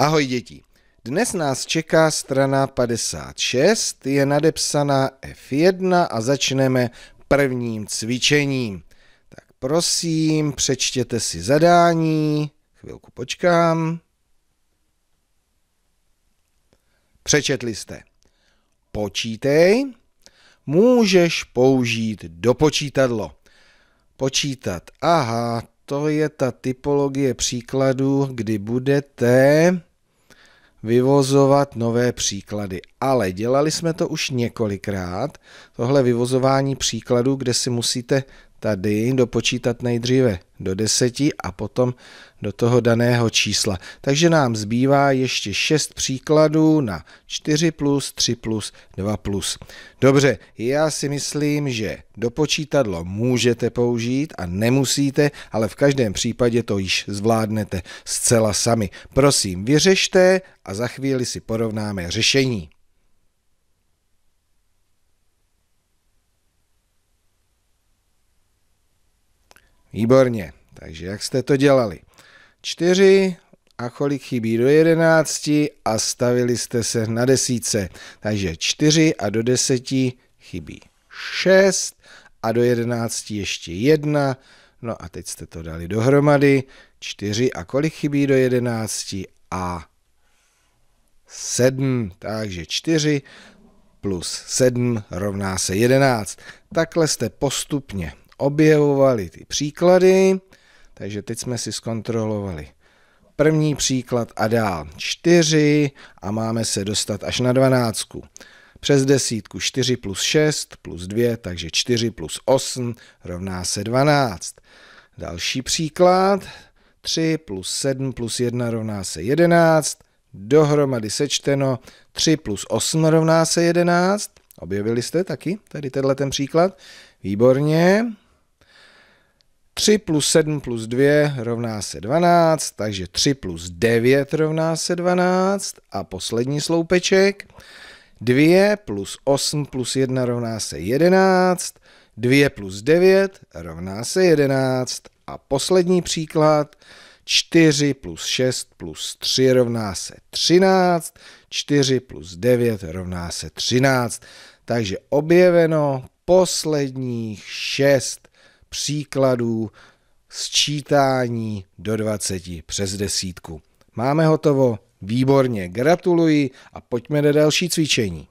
Ahoj děti. Dnes nás čeká strana 56, je nadepsaná F1 a začneme prvním cvičením. Tak prosím, přečtěte si zadání. Chvilku počkám. Přečetli jste. Počítej. Můžeš použít dopočítadlo. Počítat. Aha, to je ta typologie příkladů, kdy budete vyvozovat nové příklady. Ale dělali jsme to už několikrát, tohle vyvozování příkladů, kde si musíte tady dopočítat nejdříve do 10 a potom do toho daného čísla. Takže nám zbývá ještě 6 příkladů na 4 plus, 3 plus, 2 plus. Dobře, já si myslím, že dopočítadlo můžete použít a nemusíte, ale v každém případě to již zvládnete zcela sami. Prosím, vyřešte a za chvíli si porovnáme řešení. Výborně. Takže jak jste to dělali? Čtyři a kolik chybí do jedenácti a stavili jste se na desíce. Takže čtyři a do deseti chybí šest a do jedenácti ještě jedna. No a teď jste to dali dohromady. Čtyři a kolik chybí do jedenácti a sedm. Takže čtyři plus sedm rovná se jedenáct. Takhle jste postupně objevovali ty příklady, takže teď jsme si zkontrolovali první příklad a dál 4 a máme se dostat až na 12. Přes desítku 4 plus 6 plus 2, takže 4 plus 8 rovná se 12. Další příklad, 3 plus 7 plus 1 rovná se 11, dohromady sečteno 3 plus 8 rovná se 11. Objevili jste taky tady tenhle ten příklad? Výborně. 3 plus 7 plus 2 rovná se 12, takže 3 plus 9 rovná se 12. A poslední sloupeček. 2 plus 8 plus 1 rovná se 11. 2 plus 9 rovná se 11. A poslední příklad. 4 plus 6 plus 3 rovná se 13. 4 plus 9 rovná se 13. Takže objeveno posledních 6 příkladů sčítání do 20 přes desítku. Máme hotovo? Výborně, gratuluji a pojďme na další cvičení.